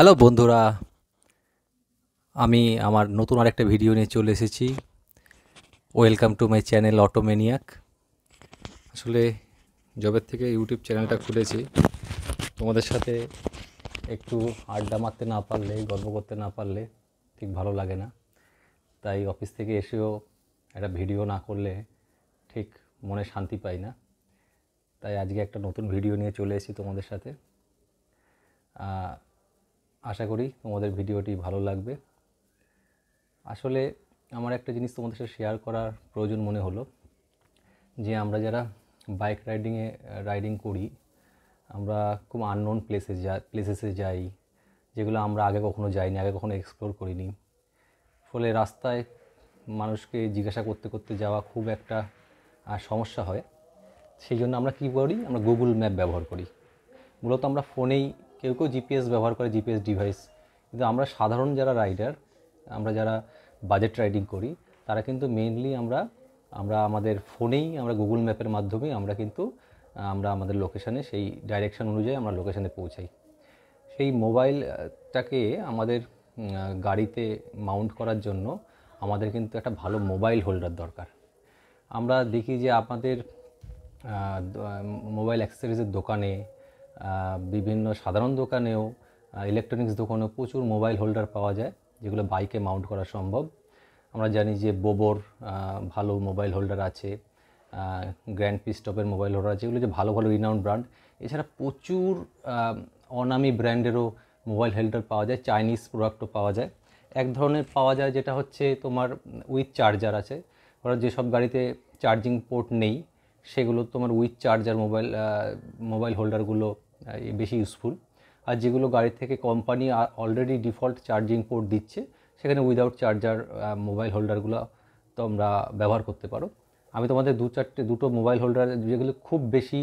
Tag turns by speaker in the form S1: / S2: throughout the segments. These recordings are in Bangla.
S1: হ্যালো বন্ধুরা আমি আমার নতুন আরেকটা ভিডিও নিয়ে চলে এসেছি welcome to my channel Automaniac আসলে জবের থেকে ইউটিউব চ্যানেলটা খুলেছি তোমাদের সাথে একটু আড্ডা মারতে না পারলে গল্প করতে না পারলে ঠিক ভালো লাগে না তাই অফিস থেকে এসেও একটা ভিডিও না করলে ঠিক মনে শান্তি পাই না তাই আজকে একটা নতুন ভিডিও নিয়ে চলে এসেছি তোমাদের সাথে আশা করি তোমাদের ভিডিওটি ভালো লাগবে আসলে আমার একটা জিনিস তোমাদের সাথে শেয়ার করার প্রয়োজন মনে হলো যে আমরা যারা বাইক রাইডিংয়ে রাইডিং করি আমরা খুব আননোন প্লেসে যা প্লেসেসে যাই যেগুলো আমরা আগে কখনো যাইনি আগে কখনো এক্সপ্লোর করিনি ফলে রাস্তায় মানুষকে জিজ্ঞাসা করতে করতে যাওয়া খুব একটা সমস্যা হয় সেই জন্য আমরা কী করি আমরা গুগল ম্যাপ ব্যবহার করি মূলত আমরা ফোনেই কেউ কেউ জিপিএস ব্যবহার করে জিপিএস ডিভাইস কিন্তু আমরা সাধারণ যারা রাইডার আমরা যারা বাজেট রাইডিং করি তারা কিন্তু মেইনলি আমরা আমরা আমাদের ফোনেই আমরা গুগল ম্যাপের মাধ্যমে আমরা কিন্তু আমরা আমাদের লোকেশানে সেই ডাইরেকশান অনুযায়ী আমরা লোকেশানে পৌঁছাই সেই মোবাইলটাকে আমাদের গাড়িতে মাউন্ট করার জন্য আমাদের কিন্তু একটা ভালো মোবাইল হোল্ডার দরকার আমরা দেখি যে আমাদের মোবাইল অ্যাক্সেসরিজের দোকানে বিভিন্ন সাধারণ দোকানেও ইলেকট্রনিক্স দোকানেও প্রচুর মোবাইল হোল্ডার পাওয়া যায় যেগুলো বাইকে মাউন্ট করা সম্ভব আমরা জানি যে বোবোর ভালো মোবাইল হোল্ডার আছে গ্র্যান্ড পিস্টপের মোবাইল হোল্ডার আছে এগুলো যে ভালো ভালো রিনাউন্ড ব্র্যান্ড এছাড়া প্রচুর অনামি ব্র্যান্ডেরও মোবাইল হোল্ডার পাওয়া যায় চাইনিজ প্রোডাক্টও পাওয়া যায় এক ধরনের পাওয়া যায় যেটা হচ্ছে তোমার উইথ চার্জার আছে ওরা যেসব গাড়িতে চার্জিং পোর্ট নেই সেগুলো তোমার উইথ চার্জার মোবাইল মোবাইল হোল্ডারগুলো বেশি ইউজফুল আর যেগুলো গাড়ি থেকে company already default charging port দিচ্ছে সেখানে উইদাউট চার্জার মোবাইল হোল্ডারগুলো তোমরা ব্যবহার করতে পারো আমি তোমাদের দু চারটে দুটো মোবাইল হোল্ডার যেগুলো খুব বেশি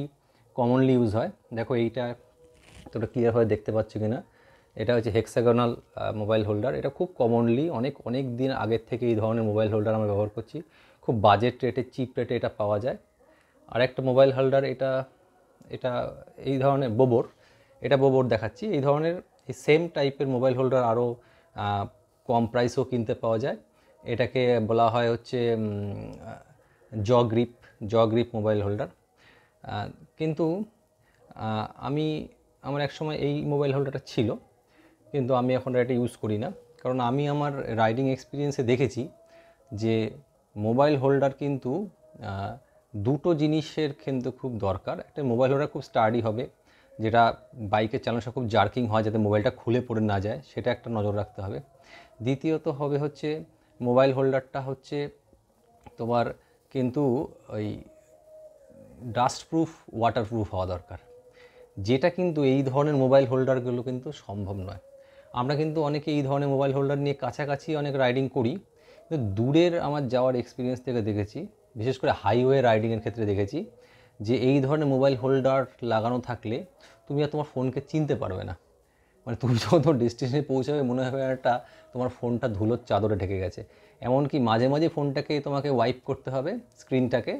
S1: কমনলি ইউজ হয় দেখো এইটা তোমরা ক্লিয়ারভাবে দেখতে পাচ্ছ কি না এটা হচ্ছে হেক্সাগোনাল মোবাইল হোল্ডার এটা খুব কমনলি অনেক অনেক দিন আগের থেকে এই ধরনের মোবাইল হোল্ডার আমরা ব্যবহার করছি খুব বাজেট রেটে চিপ রেটে এটা পাওয়া যায় আর একটা মোবাইল হোল্ডার এটা এটা এই ধরনের বোবর এটা বোবর দেখাচ্ছি এই ধরনের এই সেম টাইপের মোবাইল হোল্ডার আরও কম প্রাইসও কিনতে পাওয়া যায় এটাকে বলা হয় হচ্ছে জ গ্রিপ জ গ্রিপ মোবাইল হোল্ডার কিন্তু আমি আমার একসময় এই মোবাইল হোল্ডারটা ছিল কিন্তু আমি এখন এটা ইউজ করি না কারণ আমি আমার রাইডিং এক্সপিরিয়েন্সে দেখেছি যে মোবাইল হোল্ডার কিন্তু দুটো জিনিসের কিন্তু খুব দরকার একটা মোবাইল হোল্ডার খুব স্টাডি হবে যেটা বাইকের চালানোর সময় খুব জার্কিং হয় যাতে মোবাইলটা খুলে পড়ে না যায় সেটা একটা নজর রাখতে হবে দ্বিতীয়ত হবে হচ্ছে মোবাইল হোল্ডারটা হচ্ছে তোমার কিন্তু ওই ডাস্টপ্রুফ ওয়াটারপ্রুফ হওয়া দরকার যেটা কিন্তু এই ধরনের মোবাইল হোল্ডারগুলো কিন্তু সম্ভব নয় আমরা কিন্তু অনেকে এই ধরনের মোবাইল হোল্ডার নিয়ে কাছাকাছি অনেক রাইডিং করি কিন্তু দূরের আমার যাওয়ার এক্সপিরিয়েন্স থেকে দেখেছি বিশেষ করে হাইওয়ে রাইডিংয়ের ক্ষেত্রে দেখেছি যে এই ধরনের মোবাইল হোল্ডার লাগানো থাকলে তুমি আর তোমার ফোনকে চিনতে পারবে না মানে তুমি যখন তোমার ডেস্টিনেশনে পৌঁছাবে মনে হবে একটা তোমার ফোনটা ধুলোর চাদরে ঢেকে গেছে এমনকি মাঝে মাঝে ফোনটাকে তোমাকে ওয়াইপ করতে হবে স্ক্রিনটাকে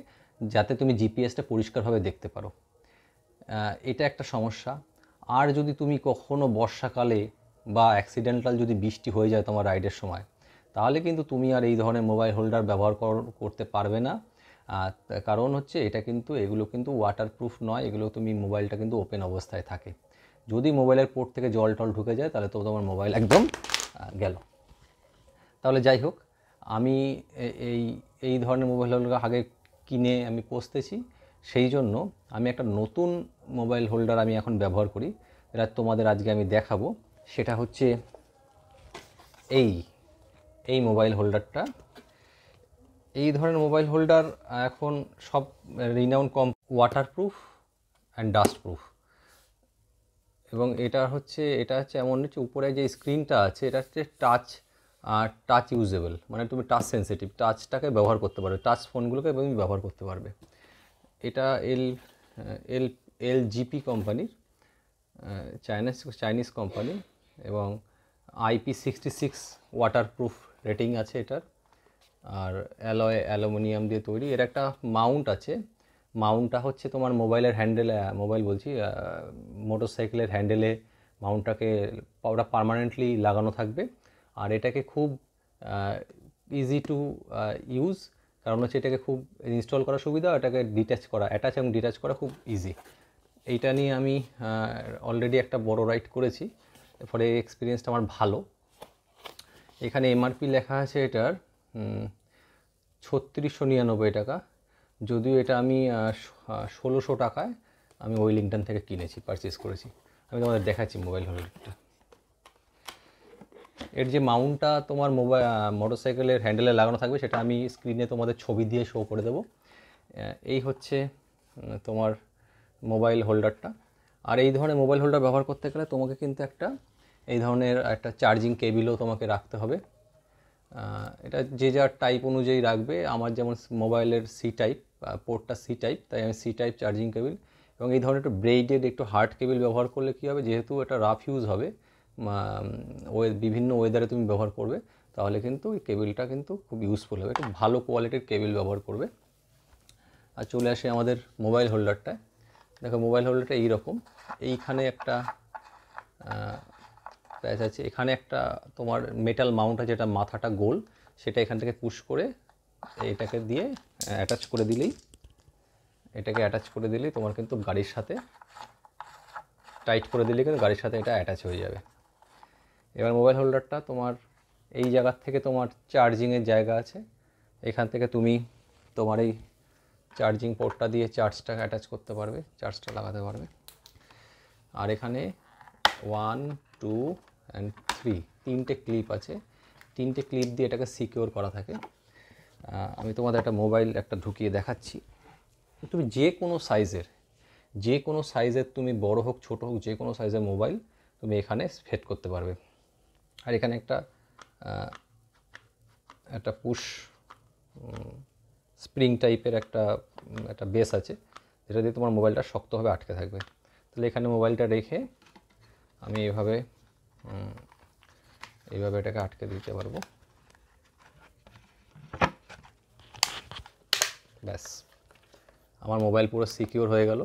S1: যাতে তুমি জিপিএসটা পরিষ্কারভাবে দেখতে পারো এটা একটা সমস্যা আর যদি তুমি কখনো বর্ষাকালে বা অ্যাক্সিডেন্টাল যদি বৃষ্টি হয়ে যায় তোমার রাইডের সময় তাহলে কিন্তু তুমি আর এই ধরনের মোবাইল হোল্ডার ব্যবহার করতে পারবে না কারণ হচ্ছে এটা কিন্তু এগুলো কিন্তু ওয়াটারপ্রুফ নয় এগুলো তুমি মোবাইলটা কিন্তু ওপেন অবস্থায় থাকে যদি মোবাইলের পোর্ট থেকে জল টল ঢুকে যায় তাহলে তো তোমার মোবাইল একদম গেল তাহলে যাই হোক আমি এই এই ধরনের মোবাইল হোল্ডার আগে কিনে আমি পোষতেছি সেই জন্য আমি একটা নতুন মোবাইল হোল্ডার আমি এখন ব্যবহার করি এটা তোমাদের আজকে আমি দেখাবো সেটা হচ্ছে এই এই মোবাইল হোল্ডারটা এই ধরনের মোবাইল হোল্ডার এখন সব রিনাউন কম ওয়াটারপ্রুফ অ্যান্ড ডাস্টপ্রুফ এবং এটা হচ্ছে এটা হচ্ছে এমন হচ্ছে উপরে যে স্ক্রিনটা আছে এটা হচ্ছে টাচ আর টাচ ইউজেবল মানে তুমি টাচ সেন্সিটিভ টাচটাকে ব্যবহার করতে পারবে টাচ ফোনগুলোকে তুমি ব্যবহার করতে পারবে এটা এল এল এল জিপি কোম্পানির চাইনিজ চাইনিজ কোম্পানি এবং IP sixty six waterproof rating আছে এটার আর অ্যালয় অ্যালুমিনিয়াম দিয়ে তৈরি এর একটা মাউন্ট আছে মাউন্টটা হচ্ছে তোমার মোবাইলের হ্যান্ডেলে মোবাইল বলছি মোটরসাইকেলের হ্যান্ডেলে মাউন্টটাকে ওরা পারমানেন্টলি লাগানো থাকবে আর এটাকে খুব ইজি টু ইউজ কারণ হচ্ছে এটাকে খুব ইনস্টল করা সুবিধা এটাকে ডিট্যাচ করা অ্যাটাচ এবং ডিট্যাচ করা খুব ইজি এইটা নিয়ে আমি অলরেডি একটা বড় রাইড করেছি ফলে এই এক্সপিরিয়েন্সটা আমার ভালো এখানে এমআরপি লেখা আছে এটার ছত্রিশশো নিরানব্বই টাকা যদিও এটা আমি ষোলোশো টাকায় আমি ওই লিঙ্কটান থেকে কিনেছি পারচেস করেছি আমি তোমাদের দেখাচ্ছি মোবাইল হোল্ডারটা এর যে মাউন্টটা তোমার মোবাইল মোটরসাইকেলের হ্যান্ডেলে লাগানো থাকবে সেটা আমি স্ক্রিনে তোমাদের ছবি দিয়ে শো করে দেবো এই হচ্ছে তোমার মোবাইল হোল্ডারটা আর এই ধরনের মোবাইল হোল্ডার ব্যবহার করতে গেলে তোমাকে কিন্তু একটা এই ধরনের একটা চার্জিং কেবিলও তোমাকে রাখতে হবে এটা যে যার টাইপ অনুযায়ী রাখবে আমার যেমন মোবাইলের সি টাইপ পোর্টটা সি টাইপ তাই আমি সি টাইপ চার্জিং কেবিল এবং এই ধরনের একটু ব্রেইডেড একটু হার্ড কেবিল ব্যবহার করলে কী হবে যেহেতু এটা রাফ ইউজ হবে বিভিন্ন ওয়েদারে তুমি ব্যবহার করবে তাহলে কিন্তু এই কেবিলটা কিন্তু খুব ইউজফুল হবে একটা ভালো কোয়ালিটির কেবিল ব্যবহার করবে আর চলে আসে আমাদের মোবাইল হোল্ডারটায় দেখো মোবাইল হোল্ডারটা এইরকম এইখানে একটা প্রাইস আছে এখানে একটা তোমার মেটাল মাউন্ট আছে যেটা মাথাটা গোল সেটা এখান থেকে পুশ করে এটাকে দিয়ে অ্যাটাচ করে দিলেই এটাকে অ্যাটাচ করে দিলেই তোমার কিন্তু গাড়ির সাথে টাইট করে দিলে কিন্তু গাড়ির সাথে এটা অ্যাটাচ হয়ে যাবে এবার মোবাইল হোল্ডারটা তোমার এই জায়গার থেকে তোমার চার্জিংয়ের জায়গা আছে এখান থেকে তুমি তোমার এই চার্জিং পোর্টটা দিয়ে চার্জটা অ্যাটাচ করতে পারবে চার্জটা লাগাতে পারবে আর এখানে ওয়ান টু অ্যান্ড থ্রি তিনটে ক্লিপ আছে তিনটে ক্লিপ দিয়ে এটাকে সিকিওর করা থাকে আমি তোমাদের একটা মোবাইল একটা ঢুকিয়ে দেখাচ্ছি তুমি যে কোনো সাইজের যে কোনো সাইজের তুমি বড় হোক ছোট হোক যে কোনো সাইজের মোবাইল তুমি এখানে ফেট করতে পারবে আর এখানে একটা একটা পুশ স্প্রিং টাইপের একটা একটা বেস আছে যেটা দিয়ে তোমার মোবাইলটা শক্তভাবে আটকে থাকবে তাহলে এখানে মোবাইলটা রেখে আমি এইভাবে এইভাবে এটাকে আটকে দিতে পারবো ব্যাস আমার মোবাইল পুরো সিকিওর হয়ে গেল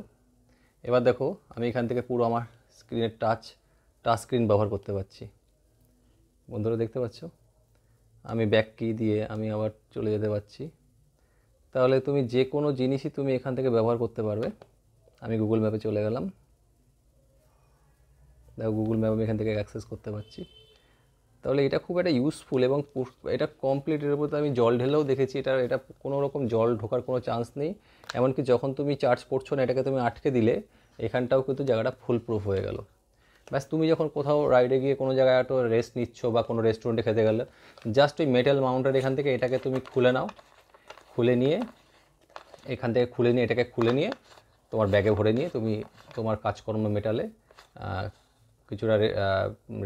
S1: এবার দেখো আমি এখান থেকে পুরো আমার স্ক্রিনের টাচ টাচ স্ক্রিন ব্যবহার করতে পারছি বন্ধুরা দেখতে পাচ্ছ আমি ব্যাক কি দিয়ে আমি আবার চলে যেতে পারছি তাহলে তুমি যে কোনো জিনিসই তুমি এখান থেকে ব্যবহার করতে পারবে আমি গুগল ম্যাপে চলে গেলাম দেখো গুগল ম্যাপ আমি এখান থেকে অ্যাক্সেস করতে পারছি তাহলে এটা খুব একটা ইউজফুল এবং এটা কমপ্লিট এর উপর আমি জল ঢেলেও দেখেছি এটা এটা কোনো রকম জল ঢোকার কোনো চান্স নেই এমনকি যখন তুমি চার্জ পড়ছো না এটাকে তুমি আটকে দিলে এখানটাও কিন্তু জায়গাটা ফুল প্রুফ হয়ে গেল ব্যাস তুমি যখন কোথাও রাইডে গিয়ে কোনো জায়গায় একটু রেস্ট নিচ্ছ বা কোনো রেস্টুরেন্টে খেতে গেলে জাস্ট ওই মেটাল মাউন্টের এখান থেকে এটাকে তুমি খুলে নাও খুলে নিয়ে এখান থেকে খুলে নিয়ে এটাকে খুলে নিয়ে তোমার ব্যাগে ভরে নিয়ে তুমি তোমার কাজকর্ম মেটালে কিছুটা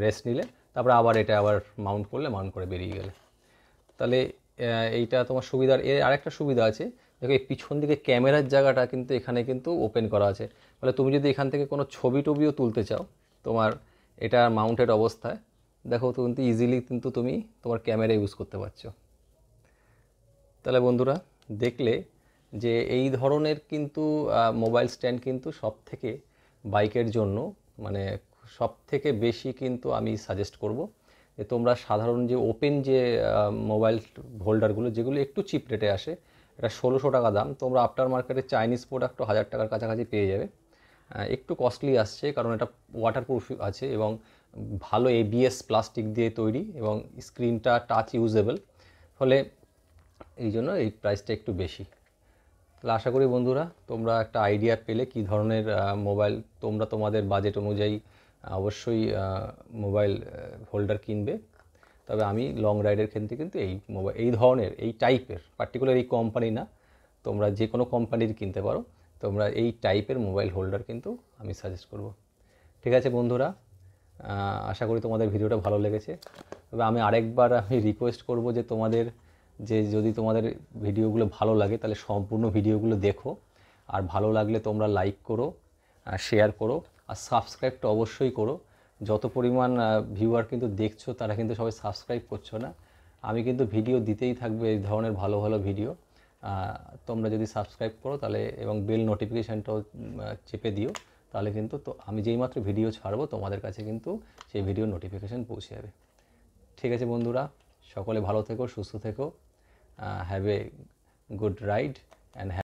S1: রেস্ট নিলে তারপরে আবার এটা আবার মাউন্ট করলে মাউন্ট করে বেরিয়ে গেলে তাহলে এইটা তোমার সুবিধার এর আরেকটা সুবিধা আছে দেখো এই পিছন দিকে ক্যামেরার জায়গাটা কিন্তু এখানে কিন্তু ওপেন করা আছে ফলে তুমি যদি এখান থেকে কোনো ছবি টবিও তুলতে চাও তোমার এটা মাউন্টেড অবস্থায় দেখো কিন্তু ইজিলি কিন্তু তুমি তোমার ক্যামেরা ইউজ করতে পারছো তাহলে বন্ধুরা দেখলে যে এই ধরনের কিন্তু মোবাইল স্ট্যান্ড কিন্তু সব থেকে বাইকের জন্য মানে সব থেকে বেশি কিন্তু আমি সাজেস্ট করব যে তোমরা সাধারণ যে ওপেন যে মোবাইল হোল্ডারগুলো যেগুলো একটু চিপ রেটে আসে এটা ষোলোশো টাকা দাম তোমরা আফটার মার্কেটে চাইনিজ প্রোডাক্টও হাজার টাকার কাছাকাছি পেয়ে যাবে একটু কস্টলি আসছে কারণ এটা ওয়াটারপ্রুফ আছে এবং ভালো এবিএস প্লাস্টিক দিয়ে তৈরি এবং স্ক্রিনটা টাচ ইউজেবল ফলে এই জন্য এই প্রাইসটা একটু বেশি তাহলে আশা করি বন্ধুরা তোমরা একটা আইডিয়া পেলে কি ধরনের মোবাইল তোমরা তোমাদের বাজেট অনুযায়ী অবশ্যই মোবাইল হোল্ডার কিনবে তবে আমি লং রাইডের ক্ষেত্রে কিন্তু এই মোবাইল এই ধরনের এই টাইপের পার্টিকুলার এই কোম্পানি না তোমরা যে কোনো কোম্পানির কিনতে পারো তোমরা এই টাইপের মোবাইল হোল্ডার কিন্তু আমি সাজেস্ট করব ঠিক আছে বন্ধুরা আশা করি তোমাদের ভিডিওটা ভালো লেগেছে তবে আমি আরেকবার আমি রিকোয়েস্ট করব যে তোমাদের যে যদি তোমাদের ভিডিওগুলো ভালো লাগে তাহলে সম্পূর্ণ ভিডিওগুলো দেখো আর ভালো লাগলে তোমরা লাইক করো শেয়ার করো আর সাবস্ক্রাইবটা অবশ্যই করো যত পরিমাণ ভিউয়ার কিন্তু দেখছো তারা কিন্তু সবাই সাবস্ক্রাইব করছো না আমি কিন্তু ভিডিও দিতেই থাকবে এই ধরনের ভালো ভালো ভিডিও তোমরা যদি সাবস্ক্রাইব করো তাহলে এবং বেল নোটিফিকেশানটাও চেপে দিও তাহলে কিন্তু তো আমি যেইমাত্র ভিডিও ছাড়বো তোমাদের কাছে কিন্তু সেই ভিডিও নোটিফিকেশান পৌঁছে যাবে ঠিক আছে বন্ধুরা সকলে ভালো থেকো সুস্থ থেকো have a good ride and